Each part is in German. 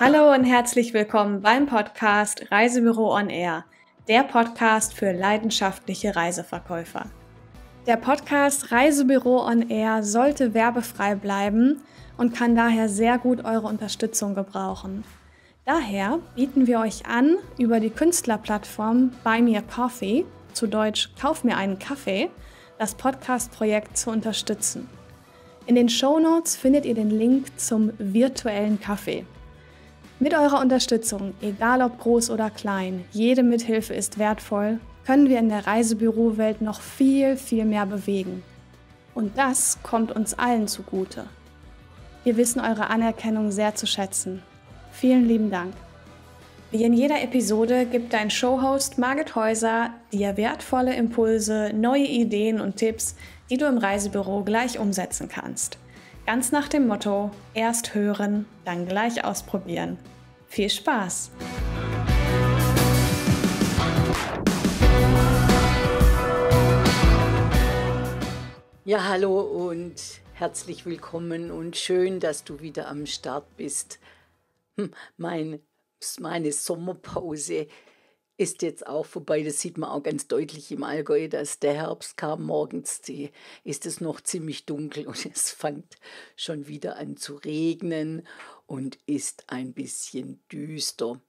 Hallo und herzlich willkommen beim Podcast Reisebüro on Air, der Podcast für leidenschaftliche Reiseverkäufer. Der Podcast Reisebüro on Air sollte werbefrei bleiben und kann daher sehr gut eure Unterstützung gebrauchen. Daher bieten wir euch an, über die Künstlerplattform Buy Me a Coffee, zu Deutsch Kauf mir einen Kaffee, das Podcast-Projekt zu unterstützen. In den Show Notes findet ihr den Link zum virtuellen Kaffee. Mit eurer Unterstützung, egal ob groß oder klein, jede Mithilfe ist wertvoll, können wir in der Reisebürowelt noch viel, viel mehr bewegen. Und das kommt uns allen zugute. Wir wissen eure Anerkennung sehr zu schätzen. Vielen lieben Dank. Wie in jeder Episode gibt dein Showhost Margit Häuser dir wertvolle Impulse, neue Ideen und Tipps, die du im Reisebüro gleich umsetzen kannst. Ganz nach dem Motto, erst hören, dann gleich ausprobieren. Viel Spaß! Ja, hallo und herzlich willkommen und schön, dass du wieder am Start bist. Hm, meine Sommerpause ist jetzt auch vorbei. Das sieht man auch ganz deutlich im Allgäu, dass der Herbst kam morgens, ist es noch ziemlich dunkel und es fängt schon wieder an zu regnen und ist ein bisschen düster.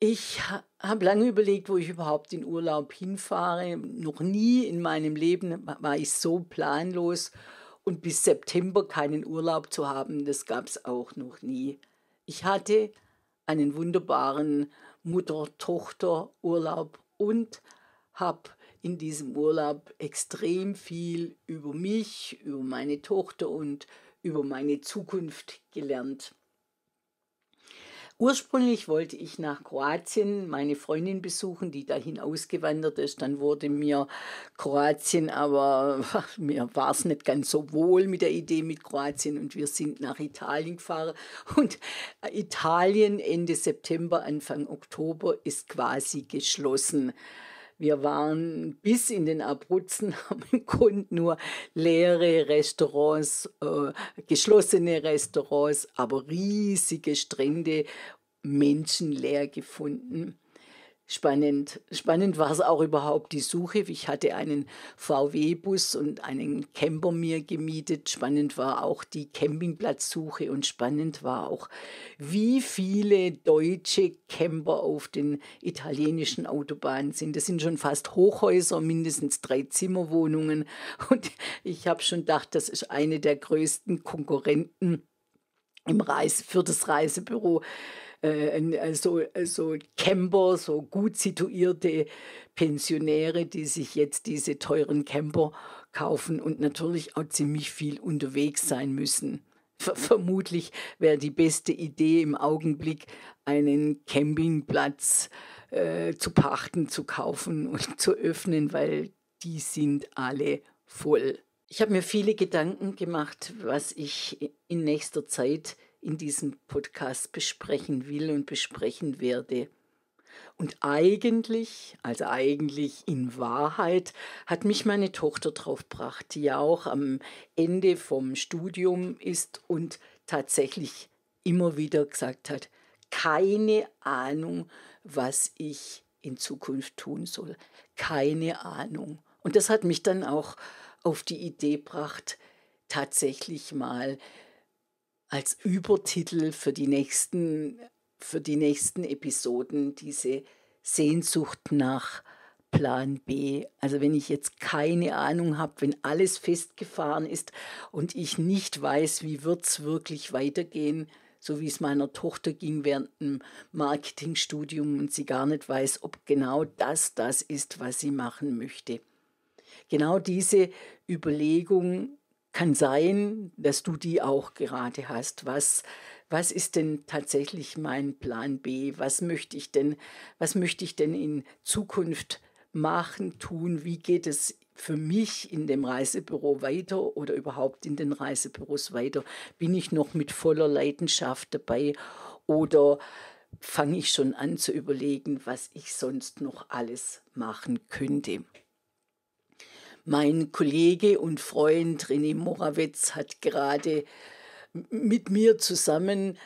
Ich habe lange überlegt, wo ich überhaupt in Urlaub hinfahre. Noch nie in meinem Leben war ich so planlos und bis September keinen Urlaub zu haben, das gab es auch noch nie. Ich hatte einen wunderbaren Mutter-Tochter-Urlaub und habe in diesem Urlaub extrem viel über mich, über meine Tochter und über meine Zukunft gelernt. Ursprünglich wollte ich nach Kroatien meine Freundin besuchen, die dahin ausgewandert ist. Dann wurde mir Kroatien, aber mir war es nicht ganz so wohl mit der Idee mit Kroatien und wir sind nach Italien gefahren. Und äh, Italien Ende September, Anfang Oktober ist quasi geschlossen. Wir waren bis in den Abruzzen, haben im Grunde nur leere Restaurants, äh, geschlossene Restaurants, aber riesige Strände, Menschen leer gefunden. Spannend, spannend war es auch überhaupt die Suche. Ich hatte einen VW-Bus und einen Camper mir gemietet. Spannend war auch die Campingplatzsuche und spannend war auch, wie viele deutsche Camper auf den italienischen Autobahnen sind. Das sind schon fast Hochhäuser, mindestens drei Zimmerwohnungen. Und ich habe schon gedacht, das ist eine der größten Konkurrenten im Reise, für das Reisebüro äh, so, also, also Camper, so gut situierte Pensionäre, die sich jetzt diese teuren Camper kaufen und natürlich auch ziemlich viel unterwegs sein müssen. vermutlich wäre die beste Idee im Augenblick, einen Campingplatz äh, zu pachten, zu kaufen und zu öffnen, weil die sind alle voll. Ich habe mir viele Gedanken gemacht, was ich in nächster Zeit in diesem Podcast besprechen will und besprechen werde. Und eigentlich, also eigentlich in Wahrheit, hat mich meine Tochter draufgebracht, die ja auch am Ende vom Studium ist und tatsächlich immer wieder gesagt hat, keine Ahnung, was ich in Zukunft tun soll. Keine Ahnung. Und das hat mich dann auch auf die Idee gebracht, tatsächlich mal als Übertitel für die nächsten, für die nächsten Episoden diese Sehnsucht nach Plan B. Also wenn ich jetzt keine Ahnung habe, wenn alles festgefahren ist und ich nicht weiß, wie wird es wirklich weitergehen, so wie es meiner Tochter ging während dem Marketingstudium und sie gar nicht weiß, ob genau das das ist, was sie machen möchte. Genau diese Überlegung kann sein, dass du die auch gerade hast. Was, was ist denn tatsächlich mein Plan B? Was möchte ich denn, was möchte ich denn in Zukunft machen, tun? Wie geht es für mich in dem Reisebüro weiter oder überhaupt in den Reisebüros weiter? Bin ich noch mit voller Leidenschaft dabei oder fange ich schon an zu überlegen, was ich sonst noch alles machen könnte? Mein Kollege und Freund René Morawetz hat gerade mit mir zusammen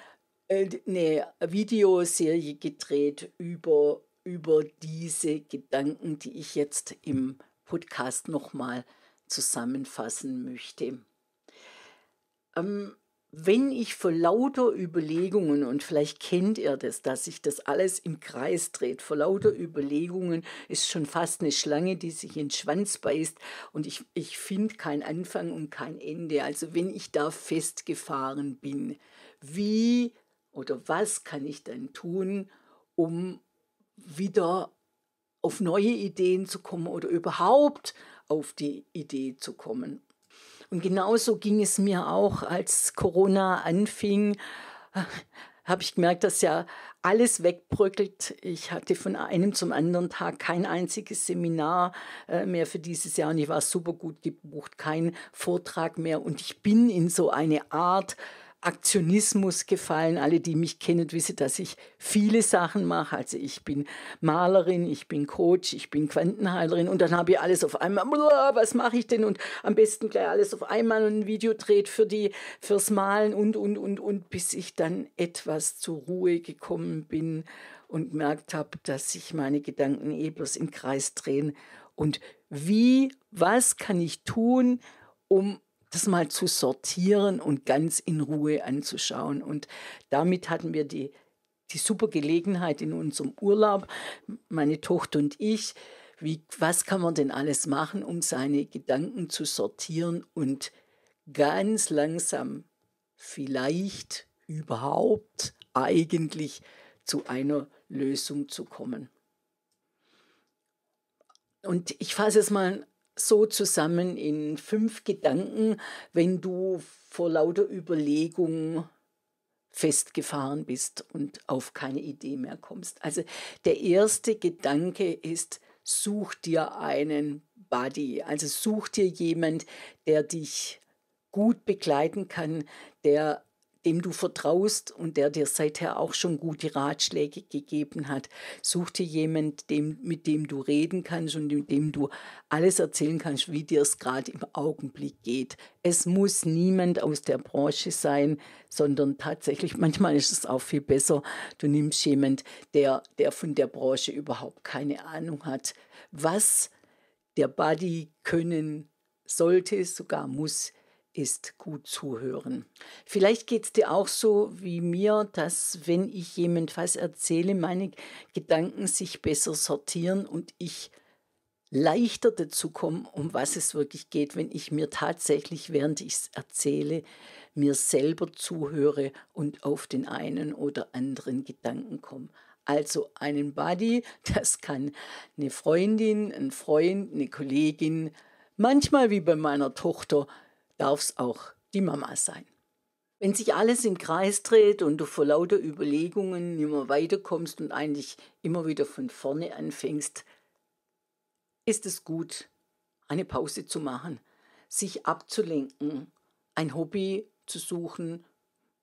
äh, ne, eine Videoserie gedreht über, über diese Gedanken, die ich jetzt im Podcast nochmal zusammenfassen möchte. Ähm, wenn ich vor lauter Überlegungen, und vielleicht kennt ihr das, dass sich das alles im Kreis dreht, vor lauter Überlegungen ist schon fast eine Schlange, die sich in den Schwanz beißt und ich, ich finde keinen Anfang und kein Ende. Also wenn ich da festgefahren bin, wie oder was kann ich dann tun, um wieder auf neue Ideen zu kommen oder überhaupt auf die Idee zu kommen? Und genauso ging es mir auch, als Corona anfing, habe ich gemerkt, dass ja alles wegbröckelt. Ich hatte von einem zum anderen Tag kein einziges Seminar äh, mehr für dieses Jahr und ich war super gut gebucht, kein Vortrag mehr. Und ich bin in so eine Art Aktionismus gefallen. Alle, die mich kennen, wissen, dass ich viele Sachen mache. Also ich bin Malerin, ich bin Coach, ich bin Quantenheilerin und dann habe ich alles auf einmal, was mache ich denn? Und am besten gleich alles auf einmal und ein Video dreht für die, fürs Malen und, und, und, und, bis ich dann etwas zur Ruhe gekommen bin und gemerkt habe, dass sich meine Gedanken eh bloß im Kreis drehen. Und wie, was kann ich tun, um das mal zu sortieren und ganz in Ruhe anzuschauen. Und damit hatten wir die, die super Gelegenheit in unserem Urlaub, meine Tochter und ich, wie, was kann man denn alles machen, um seine Gedanken zu sortieren und ganz langsam vielleicht überhaupt eigentlich zu einer Lösung zu kommen. Und ich fasse es mal so zusammen in fünf Gedanken, wenn du vor lauter Überlegung festgefahren bist und auf keine Idee mehr kommst. Also der erste Gedanke ist, such dir einen Buddy, also such dir jemand, der dich gut begleiten kann, der dem du vertraust und der dir seither auch schon gute Ratschläge gegeben hat. Such dir jemanden, mit dem du reden kannst und mit dem du alles erzählen kannst, wie dir es gerade im Augenblick geht. Es muss niemand aus der Branche sein, sondern tatsächlich, manchmal ist es auch viel besser, du nimmst jemanden, der, der von der Branche überhaupt keine Ahnung hat, was der Buddy können sollte, sogar muss ist gut zuhören. Vielleicht geht es dir auch so wie mir, dass wenn ich jemand was erzähle, meine Gedanken sich besser sortieren und ich leichter dazu komme, um was es wirklich geht, wenn ich mir tatsächlich, während ich es erzähle, mir selber zuhöre und auf den einen oder anderen Gedanken komme. Also einen Buddy, das kann eine Freundin, ein Freund, eine Kollegin, manchmal wie bei meiner Tochter darf es auch die Mama sein. Wenn sich alles im Kreis dreht und du vor lauter Überlegungen nimmer weiterkommst und eigentlich immer wieder von vorne anfängst, ist es gut, eine Pause zu machen, sich abzulenken, ein Hobby zu suchen,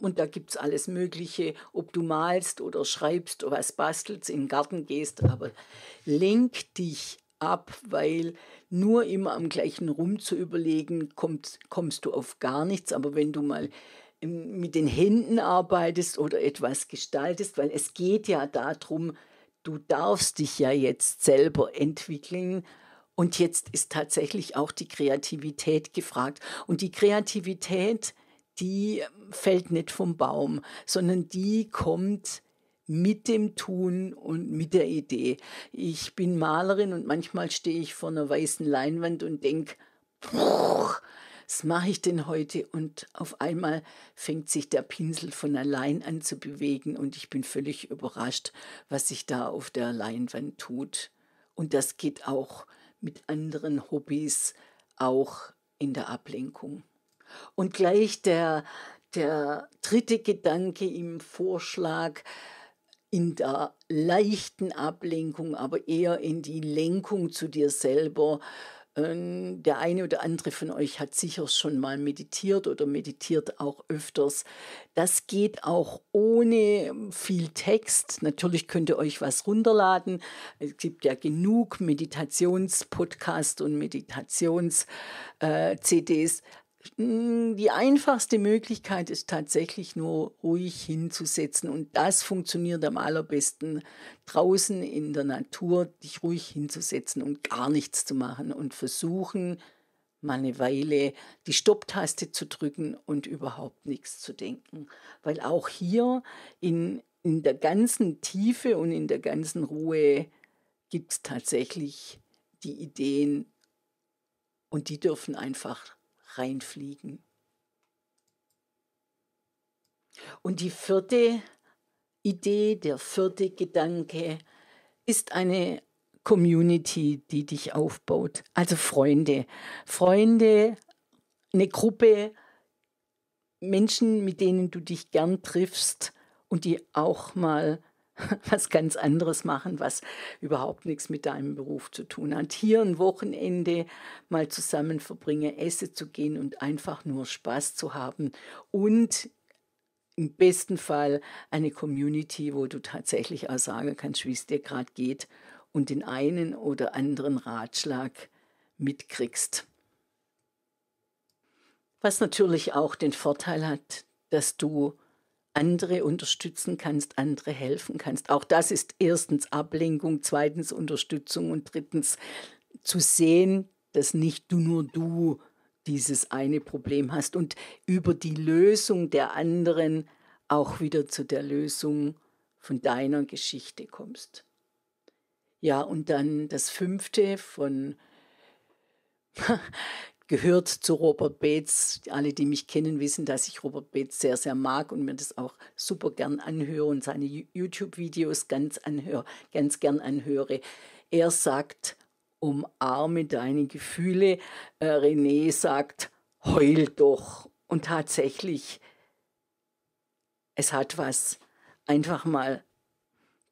und da gibt es alles Mögliche, ob du malst oder schreibst oder was bastelst, in den Garten gehst, aber lenk dich ab, weil nur immer am gleichen Rum zu überlegen, kommt, kommst du auf gar nichts. Aber wenn du mal ähm, mit den Händen arbeitest oder etwas gestaltest, weil es geht ja darum, du darfst dich ja jetzt selber entwickeln. Und jetzt ist tatsächlich auch die Kreativität gefragt. Und die Kreativität, die fällt nicht vom Baum, sondern die kommt mit dem Tun und mit der Idee. Ich bin Malerin und manchmal stehe ich vor einer weißen Leinwand und denke, was mache ich denn heute? Und auf einmal fängt sich der Pinsel von allein an zu bewegen und ich bin völlig überrascht, was sich da auf der Leinwand tut. Und das geht auch mit anderen Hobbys, auch in der Ablenkung. Und gleich der, der dritte Gedanke im Vorschlag, in der leichten Ablenkung, aber eher in die Lenkung zu dir selber. Ähm, der eine oder andere von euch hat sicher schon mal meditiert oder meditiert auch öfters. Das geht auch ohne viel Text. Natürlich könnt ihr euch was runterladen. Es gibt ja genug Meditationspodcasts und Meditations-CDs. Äh, hm, die einfachste Möglichkeit ist tatsächlich nur ruhig hinzusetzen und das funktioniert am allerbesten draußen in der Natur, dich ruhig hinzusetzen und gar nichts zu machen und versuchen, mal eine Weile die Stopptaste zu drücken und überhaupt nichts zu denken. Weil auch hier in, in der ganzen Tiefe und in der ganzen Ruhe gibt es tatsächlich die Ideen und die dürfen einfach reinfliegen. Und die vierte Idee, der vierte Gedanke ist eine Community, die dich aufbaut. Also Freunde. Freunde, eine Gruppe, Menschen, mit denen du dich gern triffst und die auch mal was ganz anderes machen, was überhaupt nichts mit deinem Beruf zu tun hat. Hier ein Wochenende mal zusammen verbringen, essen zu gehen und einfach nur Spaß zu haben und im besten Fall eine Community, wo du tatsächlich auch sagen kannst, wie es dir gerade geht und den einen oder anderen Ratschlag mitkriegst. Was natürlich auch den Vorteil hat, dass du andere unterstützen kannst, andere helfen kannst. Auch das ist erstens Ablenkung, zweitens Unterstützung und drittens zu sehen, dass nicht du nur du dieses eine Problem hast und über die Lösung der anderen auch wieder zu der Lösung von deiner Geschichte kommst. Ja, und dann das fünfte von gehört zu Robert Beetz. Alle, die mich kennen, wissen, dass ich Robert Beetz sehr, sehr mag und mir das auch super gern anhöre und seine YouTube-Videos ganz, ganz gern anhöre. Er sagt, umarme deine Gefühle. Äh, René sagt, heul doch. Und tatsächlich, es hat was, einfach mal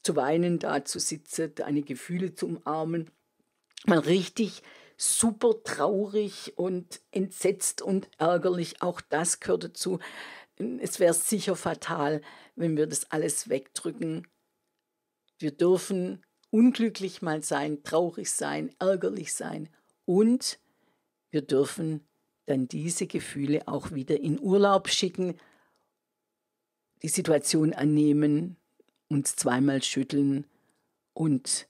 zu weinen, da zu sitzen, deine Gefühle zu umarmen, mal richtig super traurig und entsetzt und ärgerlich. Auch das gehört dazu. Es wäre sicher fatal, wenn wir das alles wegdrücken. Wir dürfen unglücklich mal sein, traurig sein, ärgerlich sein und wir dürfen dann diese Gefühle auch wieder in Urlaub schicken, die Situation annehmen, uns zweimal schütteln und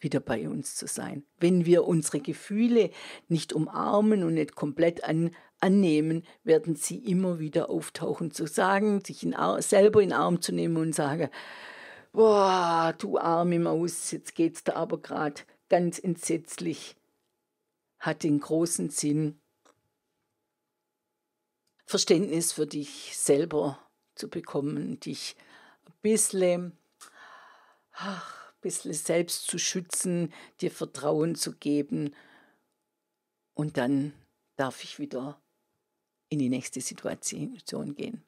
wieder bei uns zu sein. Wenn wir unsere Gefühle nicht umarmen und nicht komplett an, annehmen, werden sie immer wieder auftauchen, zu sagen, sich in, selber in den Arm zu nehmen und sagen, boah, du arme Maus, jetzt geht's da aber gerade ganz entsetzlich, hat den großen Sinn, Verständnis für dich selber zu bekommen, dich ein bisschen ach, ein bisschen selbst zu schützen, dir Vertrauen zu geben. Und dann darf ich wieder in die nächste Situation gehen.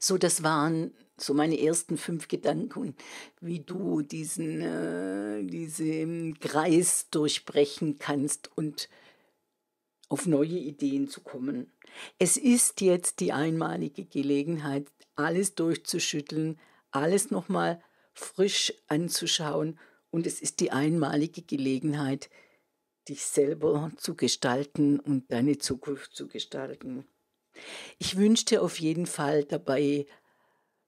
So, das waren so meine ersten fünf Gedanken, wie du diesen, äh, diesen Kreis durchbrechen kannst und auf neue Ideen zu kommen. Es ist jetzt die einmalige Gelegenheit, alles durchzuschütteln, alles nochmal frisch anzuschauen und es ist die einmalige Gelegenheit, dich selber zu gestalten und deine Zukunft zu gestalten. Ich wünsche dir auf jeden Fall dabei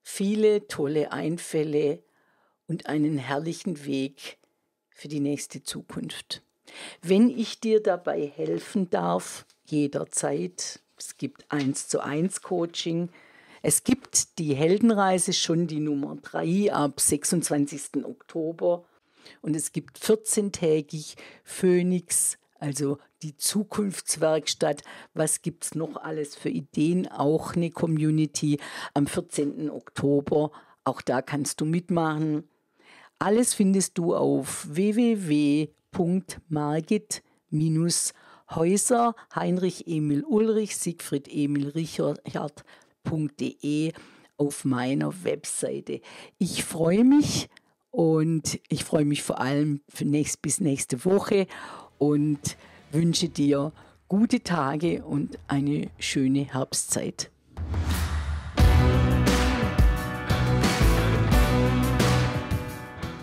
viele tolle Einfälle und einen herrlichen Weg für die nächste Zukunft. Wenn ich dir dabei helfen darf, jederzeit, es gibt eins zu eins Coaching, es gibt die Heldenreise schon die Nummer 3 ab 26. Oktober und es gibt 14-tägig Phoenix, also die Zukunftswerkstatt. Was gibt es noch alles für Ideen? Auch eine Community am 14. Oktober. Auch da kannst du mitmachen. Alles findest du auf www.margit-häuser, Heinrich Emil Ulrich, Siegfried Emil Richard www.meinungmacht.de auf meiner Webseite. Ich freue mich und ich freue mich vor allem nächst, bis nächste Woche und wünsche dir gute Tage und eine schöne Herbstzeit.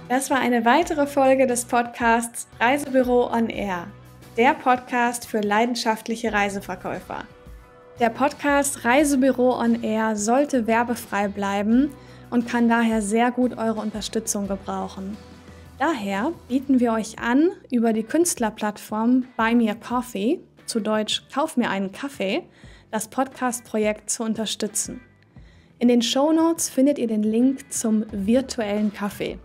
Das war eine weitere Folge des Podcasts Reisebüro on Air, der Podcast für leidenschaftliche Reiseverkäufer. Der Podcast Reisebüro on Air sollte werbefrei bleiben und kann daher sehr gut eure Unterstützung gebrauchen. Daher bieten wir euch an, über die Künstlerplattform Buy Me a Coffee, zu Deutsch Kauf mir einen Kaffee, das Podcast-Projekt zu unterstützen. In den Show Notes findet ihr den Link zum virtuellen Kaffee.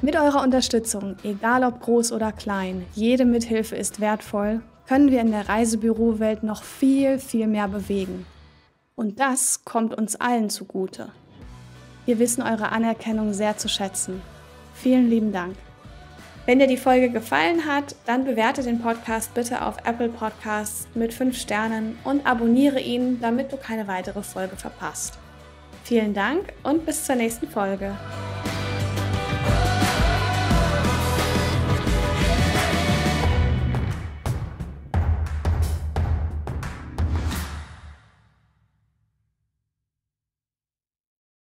Mit eurer Unterstützung, egal ob groß oder klein, jede Mithilfe ist wertvoll, können wir in der Reisebürowelt noch viel, viel mehr bewegen. Und das kommt uns allen zugute. Wir wissen eure Anerkennung sehr zu schätzen. Vielen lieben Dank. Wenn dir die Folge gefallen hat, dann bewerte den Podcast bitte auf Apple Podcasts mit 5 Sternen und abonniere ihn, damit du keine weitere Folge verpasst. Vielen Dank und bis zur nächsten Folge.